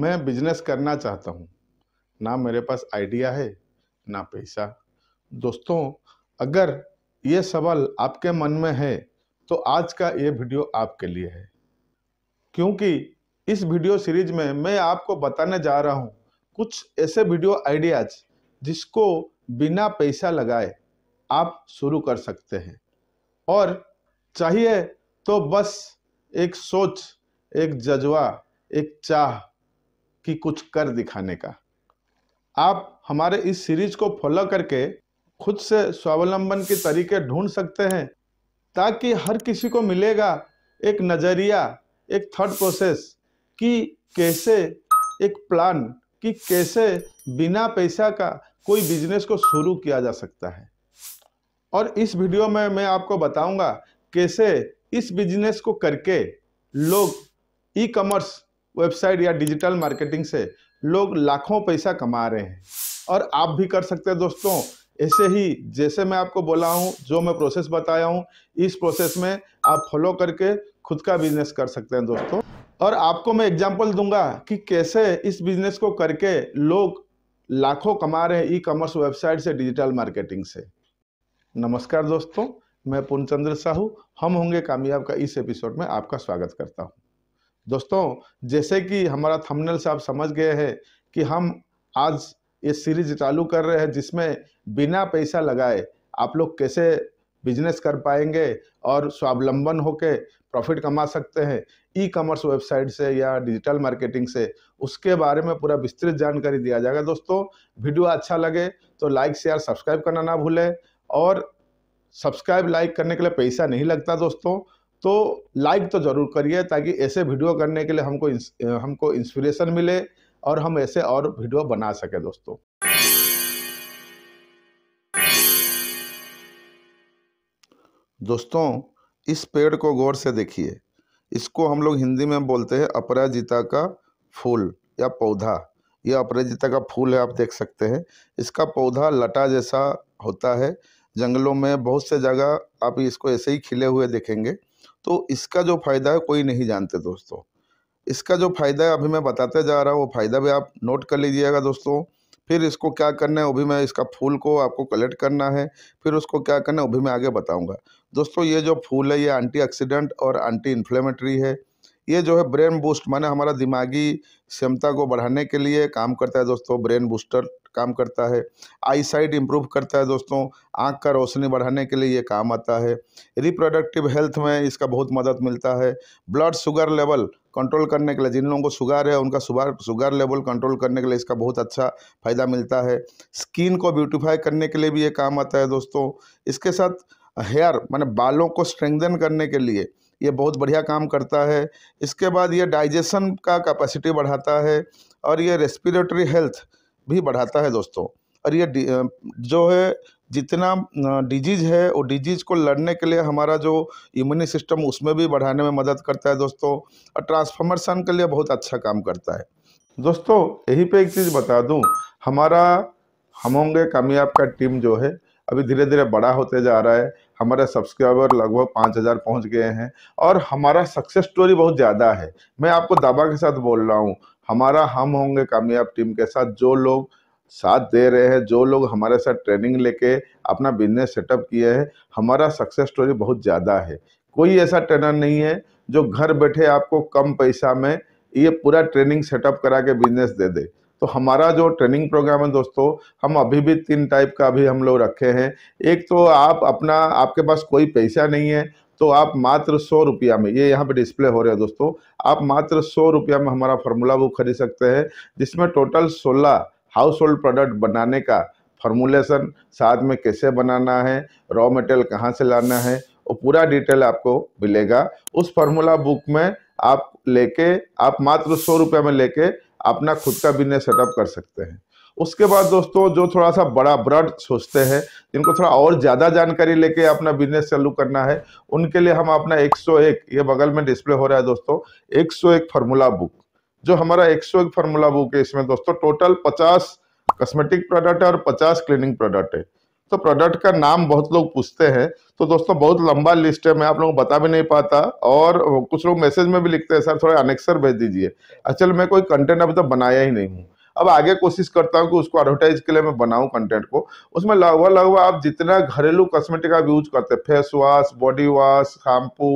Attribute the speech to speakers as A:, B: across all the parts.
A: मैं बिजनेस करना चाहता हूँ ना मेरे पास आइडिया है ना पैसा दोस्तों अगर ये सवाल आपके मन में है तो आज का ये वीडियो आपके लिए है क्योंकि इस वीडियो सीरीज में मैं आपको बताने जा रहा हूँ कुछ ऐसे वीडियो आइडियाज जिसको बिना पैसा लगाए आप शुरू कर सकते हैं और चाहिए तो बस एक सोच एक जज्बा एक चाह कि कुछ कर दिखाने का आप हमारे इस सीरीज को फॉलो करके खुद से स्वावलंबन के तरीके ढूंढ सकते हैं ताकि हर किसी को मिलेगा एक नज़रिया एक थर्ड प्रोसेस कि कैसे एक प्लान कि कैसे बिना पैसा का कोई बिजनेस को शुरू किया जा सकता है और इस वीडियो में मैं आपको बताऊंगा कैसे इस बिजनेस को करके लोग ई कॉमर्स वेबसाइट या डिजिटल मार्केटिंग से लोग लाखों पैसा कमा रहे हैं और आप भी कर सकते हैं दोस्तों ऐसे ही जैसे मैं आपको बोला हूँ जो मैं प्रोसेस बताया हूँ इस प्रोसेस में आप फॉलो करके खुद का बिजनेस कर सकते हैं दोस्तों और आपको मैं एग्जाम्पल दूंगा कि कैसे इस बिजनेस को करके लोग लाखों कमा रहे हैं ई कॉमर्स वेबसाइट से डिजिटल मार्केटिंग से नमस्कार दोस्तों मैं पूर्णचंद्र साहू हम होंगे कामयाब का इस एपिसोड में आपका स्वागत करता हूँ दोस्तों जैसे कि हमारा थंबनेल से आप समझ गए हैं कि हम आज ये सीरीज चालू कर रहे हैं जिसमें बिना पैसा लगाए आप लोग कैसे बिजनेस कर पाएंगे और स्वावलंबन होके प्रॉफिट कमा सकते हैं ई कॉमर्स वेबसाइट से या डिजिटल मार्केटिंग से उसके बारे में पूरा विस्तृत जानकारी दिया जाएगा दोस्तों वीडियो अच्छा लगे तो लाइक शेयर सब्सक्राइब करना ना भूलें और सब्सक्राइब लाइक करने के लिए पैसा नहीं लगता दोस्तों तो लाइक तो ज़रूर करिए ताकि ऐसे वीडियो करने के लिए हमको इंस, हमको इंस्पिरेशन मिले और हम ऐसे और वीडियो बना सकें दोस्तों दोस्तों इस पेड़ को गौर से देखिए इसको हम लोग हिंदी में बोलते हैं अपराजिता का फूल या पौधा यह अपराजिता का फूल है आप देख सकते हैं इसका पौधा लटा जैसा होता है जंगलों में बहुत से जगह आप इसको ऐसे ही खिले हुए देखेंगे तो इसका जो फ़ायदा है कोई नहीं जानते दोस्तों इसका जो फ़ायदा है अभी मैं बताते जा रहा हूँ वो फ़ायदा भी आप नोट कर लीजिएगा दोस्तों फिर इसको क्या करना है वो भी मैं इसका फूल को आपको कलेक्ट करना है फिर उसको क्या करना है वो भी मैं आगे बताऊँगा दोस्तों ये जो फूल है ये एंटी ऑक्सीडेंट और एंटी इन्फ्लेमेटरी है ये जो है ब्रेन बूस्ट माने हमारा दिमागी क्षमता को बढ़ाने के लिए काम करता है दोस्तों ब्रेन बूस्टर काम करता है आई साइट इम्प्रूव करता है दोस्तों आँख का रोशनी बढ़ाने के लिए ये काम आता है रिप्रोडक्टिव हेल्थ में इसका बहुत मदद मिलता है ब्लड शुगर लेवल कंट्रोल करने के लिए जिन लोगों को शुगर है उनका शुगर शुगर लेवल कंट्रोल करने के लिए इसका बहुत अच्छा फ़ायदा मिलता है स्किन को ब्यूटिफाई करने के लिए भी ये काम आता है दोस्तों इसके साथ हेयर माने बालों को स्ट्रेंथन करने के लिए ये बहुत बढ़िया काम करता है इसके बाद ये डाइजेशन का कैपेसिटी बढ़ाता है और ये रेस्पिरेटरी हेल्थ भी बढ़ाता है दोस्तों और ये जो है जितना डिजीज़ है वो डिजीज़ को लड़ने के लिए हमारा जो इम्यूनी सिस्टम उसमें भी बढ़ाने में मदद करता है दोस्तों और ट्रांसफॉर्मेशन के लिए बहुत अच्छा काम करता है दोस्तों यहीं पे एक चीज़ बता दूं हमारा हम होंगे कामयाब का टीम जो है अभी धीरे धीरे बड़ा होते जा रहा है हमारे सब्सक्राइबर लगभग पाँच हज़ार पहुँच गए हैं और हमारा सक्सेस स्टोरी बहुत ज़्यादा है मैं आपको दावा के साथ बोल रहा हूँ हमारा हम होंगे कामयाब टीम के साथ जो लोग साथ दे रहे हैं जो लोग हमारे साथ ट्रेनिंग लेके अपना बिजनेस सेटअप किए हैं हमारा सक्सेस स्टोरी बहुत ज़्यादा है कोई ऐसा ट्रेनर नहीं है जो घर बैठे आपको कम पैसा में ये पूरा ट्रेनिंग सेटअप करा के बिजनेस दे दे तो हमारा जो ट्रेनिंग प्रोग्राम है दोस्तों हम अभी भी तीन टाइप का अभी हम लोग रखे हैं एक तो आप अपना आपके पास कोई पैसा नहीं है तो आप मात्र सौ रुपया में ये यहाँ पे डिस्प्ले हो रहा है दोस्तों आप मात्र सौ रुपया में हमारा फार्मूला बुक खरीद सकते हैं जिसमें टोटल सोलह हाउस होल्ड प्रोडक्ट बनाने का फार्मूलेशन साथ में कैसे बनाना है रॉ मटेरियल कहाँ से लाना है वो पूरा डिटेल आपको मिलेगा उस फार्मूला बुक में आप लेके आप मात्र सौ रुपया में लेके अपना खुद का बिजनेस सेटअप कर सकते हैं उसके बाद दोस्तों जो थोड़ा सा बड़ा ब्रड सोचते हैं जिनको थोड़ा और ज़्यादा जानकारी लेके अपना बिजनेस चालू करना है उनके लिए हम अपना 101 ये बगल में डिस्प्ले हो रहा है दोस्तों 101 फार्मूला बुक जो हमारा 101 फार्मूला बुक है इसमें दोस्तों टोटल 50 कॉस्मेटिक प्रोडक्ट है और 50 क्लीनिंग प्रोडक्ट है तो प्रोडक्ट का नाम बहुत लोग पूछते हैं तो दोस्तों बहुत लंबा लिस्ट है मैं आप लोगों को बता भी नहीं पाता और कुछ लोग मैसेज में भी लिखते हैं सर थोड़ा अनेक्सर भेज दीजिए एक्चुअल मैं कोई कंटेंट अभी तक तो बनाया ही नहीं हूँ अब आगे कोशिश करता हूँ कि उसको एडवर्टाइज के लिए मैं बनाऊँ कंटेंट को उसमें लगभग लगभग आप जितना घरेलू कॉस्मेटिक आप यूज करते हैं face wash body wash shampoo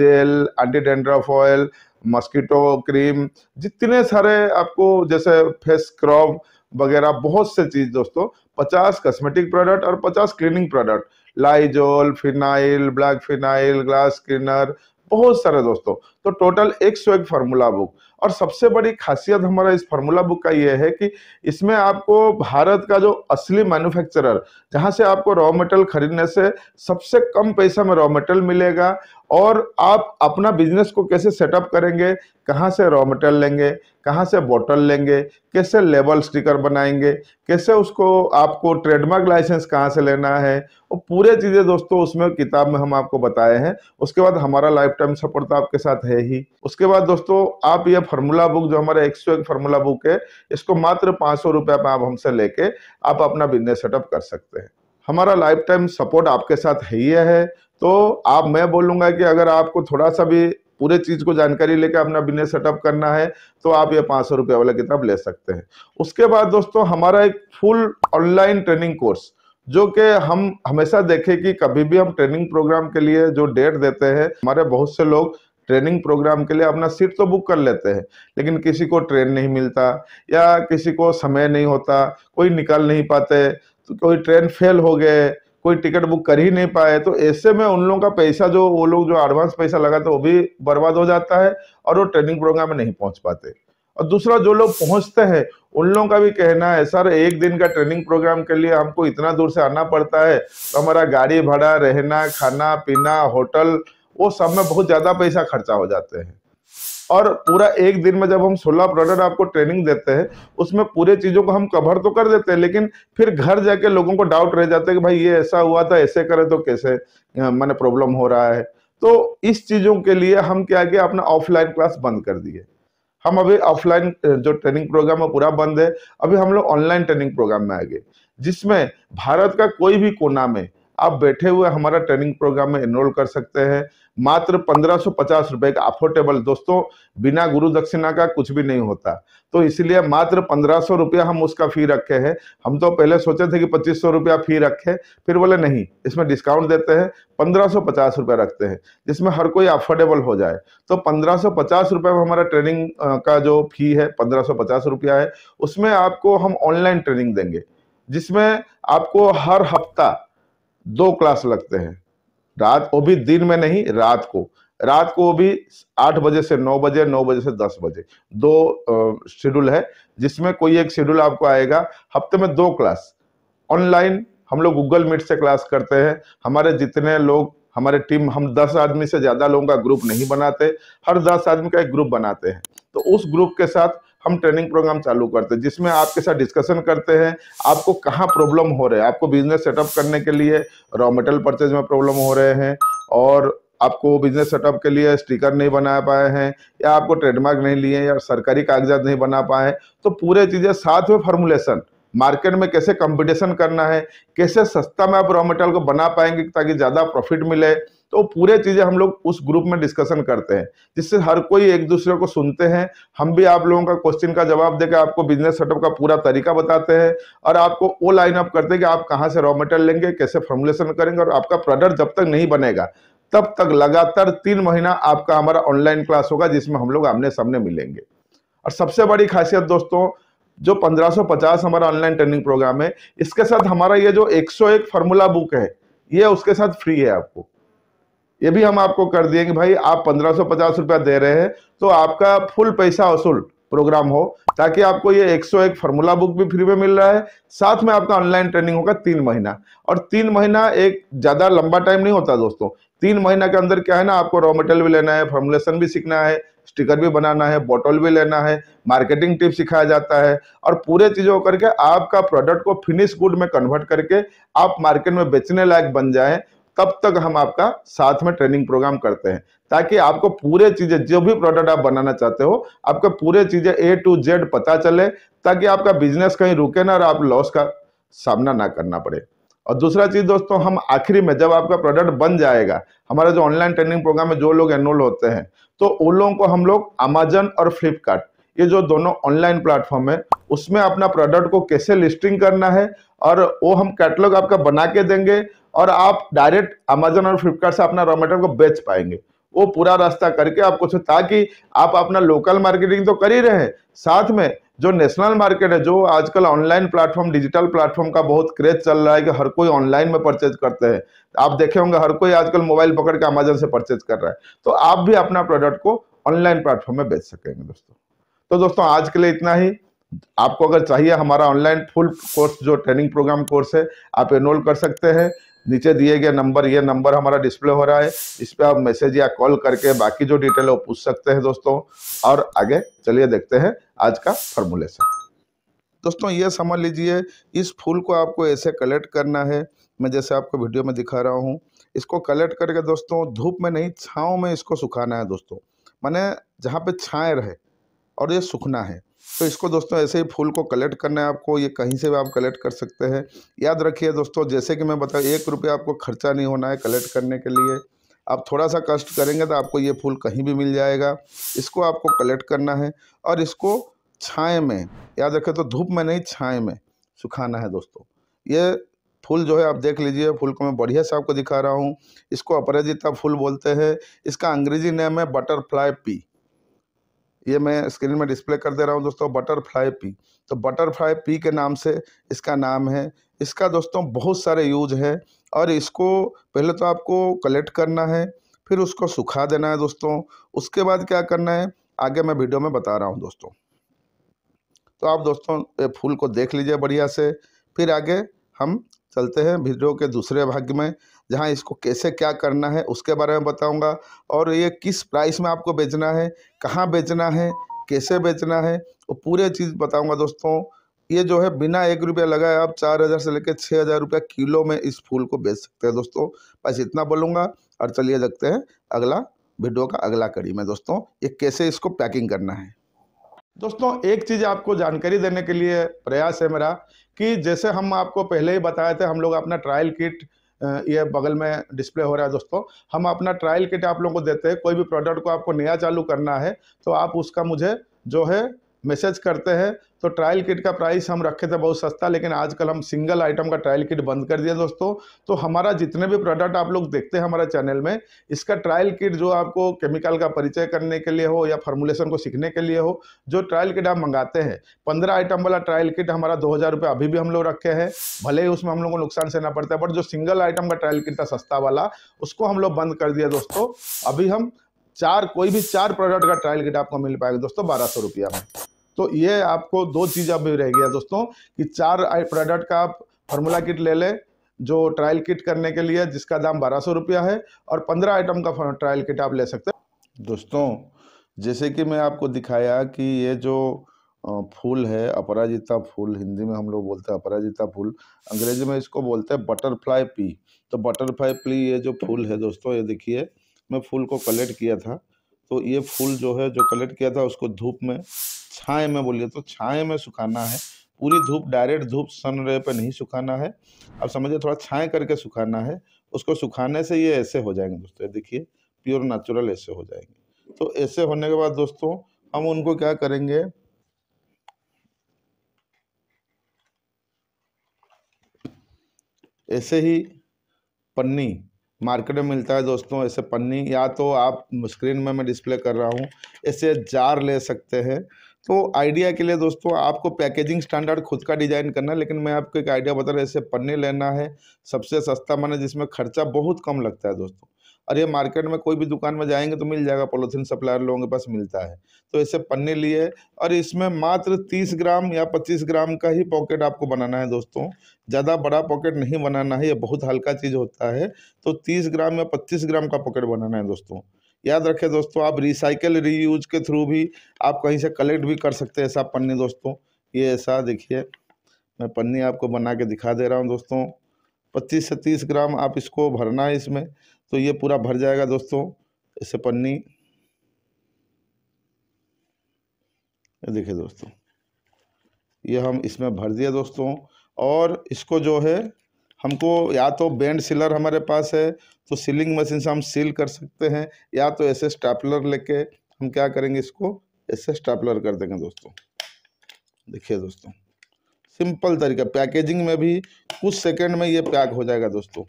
A: gel anti dandruff oil mosquito cream जितने सारे आपको जैसे फेस स्क्रब वगैरह बहुत से चीज़ दोस्तों 50 कॉस्मेटिक प्रोडक्ट और 50 cleaning product Lysol phenyl black phenyl glass cleaner बहुत सारे दोस्तों तो टोटल एक सौ एक फार्मूला बुक और सबसे बड़ी खासियत हमारा इस फार्मूला बुक का यह है कि इसमें आपको भारत का जो असली मैन्युफैक्चरर जहां से आपको रॉ मेटेरियल खरीदने से सबसे कम पैसा में रॉ मेटेरियल मिलेगा और आप अपना बिजनेस को कैसे सेटअप करेंगे कहाँ से रॉ मेटेरियल लेंगे कहाँ से बोतल लेंगे कैसे लेबल स्टिकर बनाएंगे कैसे उसको आपको ट्रेडमार्क लाइसेंस कहाँ से लेना है वो पूरे चीज़ें दोस्तों उसमें किताब में हम आपको बताए हैं उसके बाद हमारा लाइफ टाइम सपोर्ट आपके साथ है है ही उसके बाद दोस्तों आप यह फॉर्मूला बुक जो हमारा एक सौ एक फॉर्मूला बुक है इसको मात्र पाँच सौ रुपये में आप हमसे लेके आप अपना बिजनेस सेटअप कर सकते हैं हमारा लाइफ टाइम सपोर्ट आपके साथ है ही है तो आप मैं बोलूँगा कि अगर आपको थोड़ा सा भी पूरे चीज़ को जानकारी लेकर अपना बिजनेस सेटअप करना है तो आप ये पाँच सौ रुपये वाला किताब ले सकते हैं उसके बाद दोस्तों हमारा एक फुल ऑनलाइन ट्रेनिंग कोर्स जो कि हम हमेशा देखें कि कभी भी हम ट्रेनिंग प्रोग्राम के लिए जो डेट देते हैं हमारे बहुत से लोग ट्रेनिंग प्रोग्राम के लिए अपना सीट तो बुक कर लेते हैं लेकिन किसी को ट्रेन नहीं मिलता या किसी को समय नहीं होता कोई निकल नहीं पाते तो कोई ट्रेन फेल हो गए कोई टिकट बुक कर ही नहीं पाए तो ऐसे में उन लोगों का पैसा जो वो लोग जो एडवांस पैसा लगाते तो वो भी बर्बाद हो जाता है और वो ट्रेनिंग प्रोग्राम में नहीं पहुँच पाते और दूसरा जो लोग पहुंचते हैं उन लोगों का भी कहना है सर एक दिन का ट्रेनिंग प्रोग्राम के लिए हमको इतना दूर से आना पड़ता है तो हमारा गाड़ी भाड़ा रहना खाना पीना होटल वो सब में बहुत ज़्यादा पैसा खर्चा हो जाते हैं और पूरा एक दिन में जब हम सोलह प्रोडक्ट आपको ट्रेनिंग देते हैं उसमें पूरे चीज़ों को हम कवर तो कर देते हैं लेकिन फिर घर जाके लोगों को डाउट रह जाता है कि भाई ये ऐसा हुआ था ऐसे करें तो कैसे मैंने प्रॉब्लम हो रहा है तो इस चीज़ों के लिए हम क्या किया अपना ऑफलाइन क्लास बंद कर दिए हम अभी ऑफलाइन जो ट्रेनिंग प्रोग्राम है पूरा बंद है अभी हम लोग ऑनलाइन ट्रेनिंग प्रोग्राम में आ गए जिसमें भारत का कोई भी कोना में आप बैठे हुए हमारा ट्रेनिंग प्रोग्राम में एनरोल कर सकते हैं मात्र पंद्रह सौ पचास रुपए का अफोर्डेबल दोस्तों बिना गुरु दक्षिणा का कुछ भी नहीं होता तो इसलिए मात्र पंद्रह सौ रुपया हम उसका फी रखे हैं हम तो पहले सोचे थे कि पच्चीस सौ रुपया फी रखे फिर बोले नहीं इसमें डिस्काउंट देते हैं पंद्रह सौ पचास रुपया रखते हैं जिसमें हर कोई अफोर्डेबल हो जाए तो पंद्रह सौ पचास रुपये में हमारा ट्रेनिंग का जो फी है पंद्रह सौ पचास रुपया है उसमें आपको हम ऑनलाइन ट्रेनिंग देंगे जिसमें आपको हर हफ्ता दो क्लास लगते हैं रात वो भी दिन में नहीं रात को रात को भी आठ बजे से नौ बजे नौ बजे से दस बजे दो शेड्यूल है जिसमें कोई एक शेड्यूल आपको आएगा हफ्ते में दो क्लास ऑनलाइन हम लोग गूगल मीट से क्लास करते हैं हमारे जितने लोग हमारे टीम हम दस आदमी से ज़्यादा लोगों का ग्रुप नहीं बनाते हर दस आदमी का एक ग्रुप बनाते हैं तो उस ग्रुप के साथ हम ट्रेनिंग प्रोग्राम चालू करते हैं जिसमें आपके साथ डिस्कशन करते हैं आपको कहाँ प्रॉब्लम हो रहे हैं आपको बिजनेस सेटअप करने के लिए रॉ मेटेरियल परचेज में प्रॉब्लम हो रहे हैं और आपको बिजनेस सेटअप के लिए स्टिकर नहीं बना पाए हैं या आपको ट्रेडमार्क नहीं लिए या सरकारी कागजात नहीं बना पाए तो पूरे चीज़ें साथ में फॉर्मुलेशन मार्केट में कैसे कंपटीशन करना है कैसे सस्ता में आप रॉ मटेरियल को बना पाएंगे ताकि ज़्यादा प्रॉफिट मिले तो पूरे चीज़ें हम लोग उस ग्रुप में डिस्कशन करते हैं जिससे हर कोई एक दूसरे को सुनते हैं हम भी आप लोगों का क्वेश्चन का जवाब देकर आपको बिजनेस सेटअप का पूरा तरीका बताते हैं और आपको वो लाइन अप करते हैं कि आप कहाँ से रॉ मटेरियल लेंगे कैसे फॉर्मुलेशन करेंगे और आपका प्रोडक्ट जब तक नहीं बनेगा तब तक लगातार तीन महीना आपका हमारा ऑनलाइन क्लास होगा जिसमें हम लोग आमने सामने मिलेंगे और सबसे बड़ी खासियत दोस्तों जो 1550 हमारा ऑनलाइन ट्रेनिंग प्रोग्राम है इसके साथ हमारा ये जो 101 फार्मूला बुक है ये उसके साथ फ्री है आपको ये भी हम आपको कर दिए भाई आप पंद्रह रुपया दे रहे हैं तो आपका फुल पैसा वसूल प्रोग्राम हो ताकि आपको ये 101 फार्मूला बुक भी फ्री में मिल रहा है साथ में आपका ऑनलाइन ट्रेनिंग होगा तीन महीना और तीन महीना एक ज़्यादा लंबा टाइम नहीं होता दोस्तों तीन महीना के अंदर क्या है ना आपको रॉ मटेरियल भी लेना है फॉर्मुलेशन भी सीखना है स्टिकर भी बनाना है बॉटल भी लेना है मार्केटिंग टिप सिखाया जाता है और पूरे चीज़ों करके आपका प्रोडक्ट को फिनिश गुड में कन्वर्ट करके आप मार्केट में बेचने लायक बन जाए तब तक हम आपका साथ में ट्रेनिंग प्रोग्राम करते हैं ताकि आपको पूरे चीज़ें जो भी प्रोडक्ट आप बनाना चाहते हो आपका पूरे चीज़ें ए टू जेड पता चले ताकि आपका बिजनेस कहीं रुके ना और आप लॉस का सामना ना करना पड़े और दूसरा चीज़ दोस्तों हम आखिरी में जब आपका प्रोडक्ट बन जाएगा हमारा जो ऑनलाइन ट्रेनिंग प्रोग्राम में जो लोग एनरोल होते हैं तो उन लोगों को हम लोग अमेजन और फ्लिपकार्ट ये जो दोनों ऑनलाइन प्लेटफॉर्म है उसमें अपना प्रोडक्ट को कैसे लिस्टिंग करना है और वो हम कैटलॉग आपका बना के देंगे और आप डायरेक्ट अमेजन और फ्लिपकार्ट से अपना रॉ मेटेरियल को बेच पाएंगे वो पूरा रास्ता करके आपको ताकि आप अपना लोकल मार्केटिंग तो कर ही रहे साथ में जो नेशनल मार्केट है जो आजकल ऑनलाइन प्लेटफॉर्म डिजिटल प्लेटफॉर्म का बहुत क्रेज चल रहा है कि हर कोई ऑनलाइन में परचेज करते हैं आप देखे होंगे हर कोई आजकल मोबाइल पकड़ के अमेजन से परचेज कर रहा है तो आप भी अपना प्रोडक्ट को ऑनलाइन प्लेटफॉर्म में बेच सकेंगे दोस्तों तो दोस्तों आज के लिए इतना ही आपको अगर चाहिए हमारा ऑनलाइन फुल कोर्स जो ट्रेनिंग प्रोग्राम कोर्स है आप एनरोल कर सकते हैं नीचे दिए गए नंबर ये नंबर हमारा डिस्प्ले हो रहा है इस पर आप मैसेज या कॉल करके बाकी जो डिटेल है वो पूछ सकते हैं दोस्तों और आगे चलिए देखते हैं आज का फॉर्मुलेशन दोस्तों ये समझ लीजिए इस फूल को आपको ऐसे कलेक्ट करना है मैं जैसे आपको वीडियो में दिखा रहा हूँ इसको कलेक्ट करके दोस्तों धूप में नहीं छाँव में इसको सुखाना है दोस्तों मैंने जहाँ पे छाए रहे और ये सूखना है तो इसको दोस्तों ऐसे ही फूल को कलेक्ट करना है आपको ये कहीं से भी आप कलेक्ट कर सकते हैं याद रखिए दोस्तों जैसे कि मैं बता एक रुपया आपको खर्चा नहीं होना है कलेक्ट करने के लिए आप थोड़ा सा कष्ट करेंगे तो आपको ये फूल कहीं भी मिल जाएगा इसको आपको कलेक्ट करना है और इसको छाए में याद रखें तो धूप में नहीं छाए में सुखाना है दोस्तों ये फूल जो है आप देख लीजिए फूल को मैं बढ़िया से आपको दिखा रहा हूँ इसको अपराजिता फूल बोलते हैं इसका अंग्रेजी नेम है बटरफ्लाई पी ये मैं स्क्रीन में डिस्प्ले कर दे रहा हूँ दोस्तों बटरफ्लाई पी तो बटरफ्लाई पी के नाम से इसका नाम है इसका दोस्तों बहुत सारे यूज है और इसको पहले तो आपको कलेक्ट करना है फिर उसको सुखा देना है दोस्तों उसके बाद क्या करना है आगे मैं वीडियो में बता रहा हूँ दोस्तों तो आप दोस्तों ये फूल को देख लीजिए बढ़िया से फिर आगे हम चलते हैं वीडियो के दूसरे भाग में जहाँ इसको कैसे क्या करना है उसके बारे में बताऊँगा और ये किस प्राइस में आपको बेचना है कहाँ बेचना है कैसे बेचना है वो पूरे चीज़ बताऊँगा दोस्तों ये जो है बिना एक रुपया लगाए आप चार हज़ार से लेकर छः हज़ार रुपया किलो में इस फूल को बेच सकते हैं दोस्तों बस इतना बोलूँगा और चलिए देखते हैं अगला वीडियो का अगला कड़ी में दोस्तों ये कैसे इसको पैकिंग करना है दोस्तों एक चीज़ आपको जानकारी देने के लिए प्रयास है मेरा कि जैसे हम आपको पहले ही बताए थे हम लोग अपना ट्रायल किट ये बगल में डिस्प्ले हो रहा है दोस्तों हम अपना ट्रायल किट आप लोगों को देते हैं कोई भी प्रोडक्ट को आपको नया चालू करना है तो आप उसका मुझे जो है मैसेज करते हैं तो ट्रायल किट का प्राइस हम रखे थे बहुत सस्ता लेकिन आजकल हम सिंगल आइटम का ट्रायल किट बंद कर दिया दोस्तों तो हमारा जितने भी प्रोडक्ट आप लोग देखते हैं हमारा चैनल में इसका ट्रायल किट जो आपको केमिकल का परिचय करने के लिए हो या फॉर्मुलेशन को सीखने के लिए हो जो ट्रायल किट आप मंगाते हैं पंद्रह आइटम वाला ट्रायल किट हमारा दो अभी भी हम लोग रखे हैं भले ही उसमें हम लोग को नुकसान से ना पड़ता है बट जो सिंगल आइटम का ट्रायल किट था सस्ता वाला उसको हम लोग बंद कर दिया दोस्तों अभी हम चार कोई भी चार प्रोडक्ट का ट्रायल किट आपको मिल पाएगा दोस्तों बारह सौ रुपया में तो ये आपको दो चीज़ अभी रह गया दोस्तों कि चार प्रोडक्ट का आप फॉर्मूला किट ले लें जो ट्रायल किट करने के लिए जिसका दाम बारह सौ रुपया है और पंद्रह आइटम का ट्रायल किट आप ले सकते हैं दोस्तों जैसे कि मैं आपको दिखाया कि ये जो फूल है अपराजिता फूल हिंदी में हम लोग बोलते हैं अपराजिता फूल अंग्रेजी में इसको बोलते हैं बटरफ्लाई पी तो बटरफ्लाई पी ये जो फूल है दोस्तों ये देखिए मैं फूल को कलेक्ट किया था तो ये फूल जो है जो कलेक्ट किया था उसको धूप में छाए में बोलिए तो छाए में सुखाना है पूरी धूप डायरेक्ट धूप सन रे पे नहीं सुखाना है अब समझिए थोड़ा छाए करके सुखाना है उसको सुखाने से ये ऐसे हो जाएंगे दोस्तों देखिए प्योर नेचुरल ऐसे हो जाएंगे तो ऐसे होने के बाद दोस्तों हम उनको क्या करेंगे ऐसे ही पन्नी मार्केट में मिलता है दोस्तों ऐसे पन्नी या तो आप स्क्रीन में मैं डिस्प्ले कर रहा हूँ ऐसे जार ले सकते हैं तो आइडिया के लिए दोस्तों आपको पैकेजिंग स्टैंडर्ड खुद का डिज़ाइन करना है लेकिन मैं आपको एक आइडिया बता रहा हूँ ऐसे पन्ने लेना है सबसे सस्ता माना जिसमें खर्चा बहुत कम लगता है दोस्तों और ये मार्केट में कोई भी दुकान में जाएंगे तो मिल जाएगा पॉलिथीन सप्लायर लोगों के पास मिलता है तो ऐसे पन्ने लिए और इसमें मात्र तीस ग्राम या पच्चीस ग्राम का ही पॉकेट आपको बनाना है दोस्तों ज़्यादा बड़ा पॉकेट नहीं बनाना है ये बहुत हल्का चीज़ होता है तो तीस ग्राम या पच्चीस ग्राम का पॉकेट बनाना है दोस्तों याद रखें दोस्तों आप रिसाइकल रीयूज के थ्रू भी आप कहीं से कलेक्ट भी कर सकते हैं ऐसा पन्नी दोस्तों ये ऐसा देखिए मैं पन्नी आपको बना के दिखा दे रहा हूँ दोस्तों पच्चीस से तीस ग्राम आप इसको भरना है इसमें तो ये पूरा भर जाएगा दोस्तों इसे पन्नी देखिए दोस्तों ये हम इसमें भर दिया दोस्तों और इसको जो है हमको या तो बैंड सीलर हमारे पास है तो सीलिंग मशीन से हम सील कर सकते हैं या तो ऐसे स्टापलर लेके हम क्या करेंगे इसको ऐसे स्टैपलर कर देंगे दोस्तों देखिए दोस्तों सिंपल तरीका पैकेजिंग में भी कुछ सेकंड में ये पैक हो जाएगा दोस्तों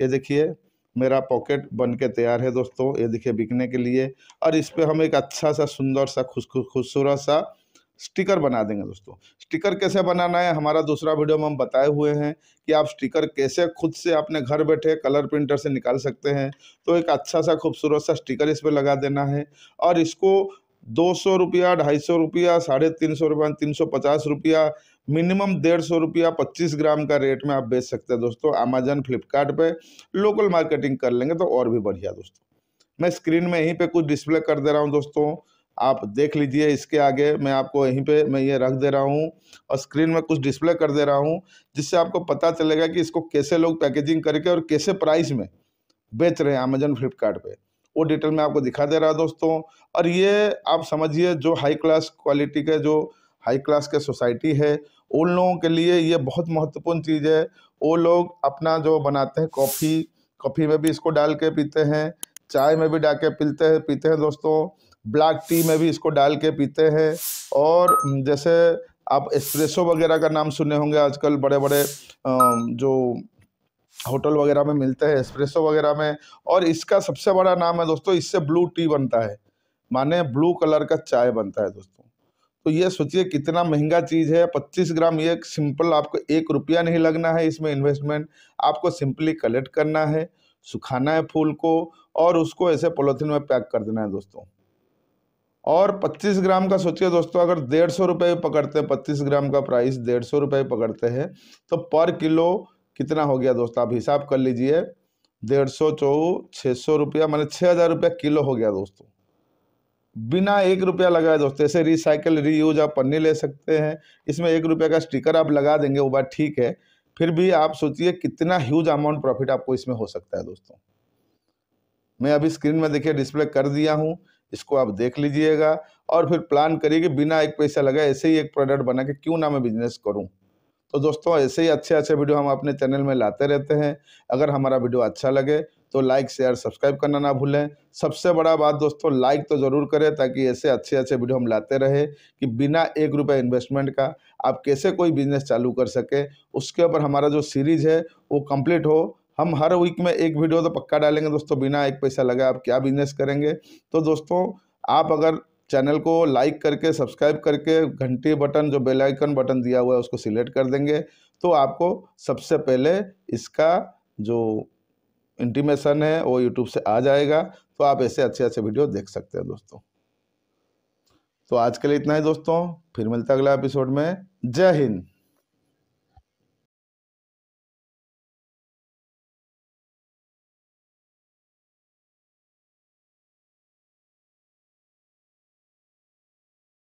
A: ये देखिए मेरा पॉकेट बन के तैयार है दोस्तों ये देखिए बिकने के लिए और इस पर हम एक अच्छा सा सुंदर सा खूबसूरत सा स्टिकर बना देंगे दोस्तों स्टिकर कैसे बनाना है हमारा दूसरा वीडियो में हम बताए हुए हैं कि आप स्टिकर कैसे खुद से अपने घर बैठे कलर प्रिंटर से निकाल सकते हैं तो एक अच्छा सा खूबसूरत सा स्टिकर इस पर लगा देना है और इसको दो सौ रुपया ढाई सौ रुपया साढ़े तीन सौ रुपया तीन सौ पचास रुपया मिनिमम डेढ़ सौ रुपया पच्चीस ग्राम का रेट में आप बेच सकते हैं दोस्तों अमेजन फ्लिपकार्ट पे लोकल मार्केटिंग कर लेंगे तो और भी बढ़िया दोस्तों मैं स्क्रीन में यहीं पे कुछ डिस्प्ले कर दे रहा हूँ दोस्तों आप देख लीजिए इसके आगे मैं आपको यहीं पे मैं ये रख दे रहा हूँ और स्क्रीन में कुछ डिस्प्ले कर दे रहा हूँ जिससे आपको पता चलेगा कि इसको कैसे लोग पैकेजिंग करके और कैसे प्राइस में बेच रहे हैं अमेजन फ्लिपकार्ट वो डिटेल में आपको दिखा दे रहा है दोस्तों और ये आप समझिए जो हाई क्लास क्वालिटी के जो हाई क्लास के सोसाइटी है उन लोगों के लिए ये बहुत महत्वपूर्ण चीज़ है वो लोग अपना जो बनाते हैं कॉफ़ी कॉफ़ी में भी इसको डाल के पीते हैं चाय में भी डाल के पीते हैं पीते हैं दोस्तों ब्लैक टी में भी इसको डाल के पीते हैं और जैसे आप एस्प्रेसो वगैरह का नाम सुने होंगे आजकल बड़े बड़े जो होटल वगैरह में मिलते हैं एस्प्रेसो वगैरह में और इसका सबसे बड़ा नाम है दोस्तों इससे ब्लू टी बनता है माने ब्लू कलर का चाय बनता है दोस्तों तो ये सोचिए कितना महंगा चीज़ है 25 ग्राम ये सिंपल आपको एक रुपया नहीं लगना है इसमें इन्वेस्टमेंट आपको सिंपली कलेक्ट करना है सुखाना है फूल को और उसको ऐसे पॉलीथीन में पैक कर देना है दोस्तों और 25 ग्राम का सोचिए दोस्तों अगर डेढ़ सौ रुपये पकड़ते हैं पच्चीस ग्राम का प्राइस डेढ़ सौ रुपये पकड़ते हैं तो पर किलो कितना हो गया दोस्तों आप हिसाब कर लीजिए डेढ़ सौ चौ छः सौ रुपया मैंने छः हज़ार रुपया किलो हो गया दोस्तों बिना एक रुपया लगाए दोस्तों ऐसे रिसाइकिल रीयूज आप पन्नी ले सकते हैं इसमें एक रुपया का स्टिकर आप लगा देंगे वो बात ठीक है फिर भी आप सोचिए कितना ह्यूज अमाउंट प्रॉफिट आपको इसमें हो सकता है दोस्तों मैं अभी स्क्रीन में देखिए डिस्प्ले कर दिया हूँ इसको आप देख लीजिएगा और फिर प्लान करिए कि बिना एक पैसा लगाए ऐसे ही एक प्रोडक्ट बना के क्यों ना मैं बिजनेस करूँ तो दोस्तों ऐसे ही अच्छे अच्छे वीडियो हम अपने चैनल में लाते रहते हैं अगर हमारा वीडियो अच्छा लगे तो लाइक शेयर सब्सक्राइब करना ना भूलें सबसे बड़ा बात दोस्तों लाइक तो ज़रूर करें ताकि ऐसे अच्छे अच्छे वीडियो हम लाते रहे कि बिना एक रुपये इन्वेस्टमेंट का आप कैसे कोई बिजनेस चालू कर सके उसके ऊपर हमारा जो सीरीज है वो कम्प्लीट हो हम हर वीक में एक वीडियो तो पक्का डालेंगे दोस्तों बिना एक पैसा लगा आप क्या बिजनेस करेंगे तो दोस्तों आप अगर चैनल को लाइक करके सब्सक्राइब करके घंटी बटन जो बेल आइकन बटन दिया हुआ है उसको सिलेक्ट कर देंगे तो आपको सबसे पहले इसका जो इंटीमेशन है वो यूट्यूब से आ जाएगा तो आप ऐसे अच्छे अच्छे वीडियो देख सकते हैं दोस्तों तो आज के लिए इतना ही दोस्तों फिर मिलता है अगला एपिसोड में जय हिंद